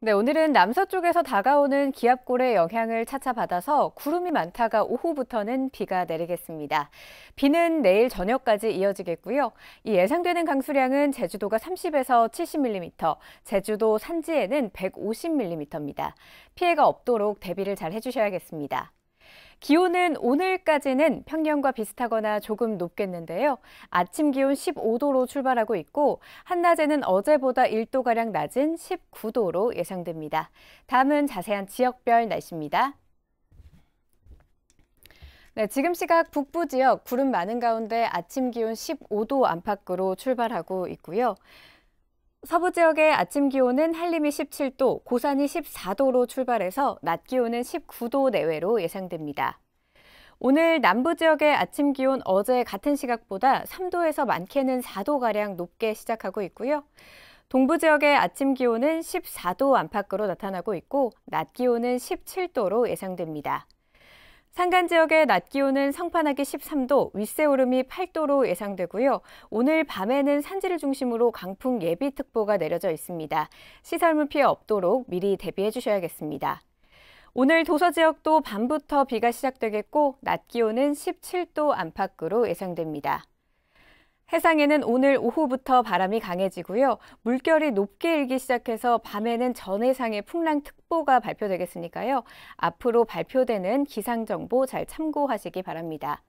네, 오늘은 남서쪽에서 다가오는 기압골의 영향을 차차 받아서 구름이 많다가 오후부터는 비가 내리겠습니다. 비는 내일 저녁까지 이어지겠고요. 이 예상되는 강수량은 제주도가 30에서 70mm, 제주도 산지에는 150mm입니다. 피해가 없도록 대비를 잘 해주셔야겠습니다. 기온은 오늘까지는 평년과 비슷하거나 조금 높겠는데요. 아침 기온 15도로 출발하고 있고 한낮에는 어제보다 1도가량 낮은 19도로 예상됩니다. 다음은 자세한 지역별 날씨입니다. 네, 지금 시각 북부 지역 구름 많은 가운데 아침 기온 15도 안팎으로 출발하고 있고요. 서부 지역의 아침 기온은 한림이 17도, 고산이 14도로 출발해서 낮 기온은 19도 내외로 예상됩니다. 오늘 남부 지역의 아침 기온 어제 같은 시각보다 3도에서 많게는 4도가량 높게 시작하고 있고요. 동부 지역의 아침 기온은 14도 안팎으로 나타나고 있고, 낮 기온은 17도로 예상됩니다. 산간 지역의 낮 기온은 성판하기 13도, 윗세 오름이 8도로 예상되고요. 오늘 밤에는 산지를 중심으로 강풍 예비특보가 내려져 있습니다. 시설물 피해 없도록 미리 대비해 주셔야겠습니다. 오늘 도서 지역도 밤부터 비가 시작되겠고 낮 기온은 17도 안팎으로 예상됩니다. 해상에는 오늘 오후부터 바람이 강해지고요. 물결이 높게 일기 시작해서 밤에는 전해상의 풍랑특보가 발표되겠으니까요. 앞으로 발표되는 기상정보 잘 참고하시기 바랍니다.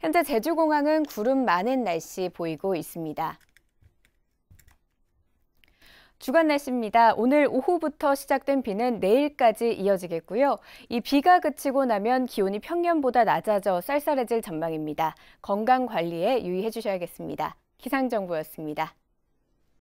현재 제주공항은 구름 많은 날씨 보이고 있습니다. 주간 날씨입니다. 오늘 오후부터 시작된 비는 내일까지 이어지겠고요. 이 비가 그치고 나면 기온이 평년보다 낮아져 쌀쌀해질 전망입니다. 건강 관리에 유의해 주셔야겠습니다. 기상정보였습니다.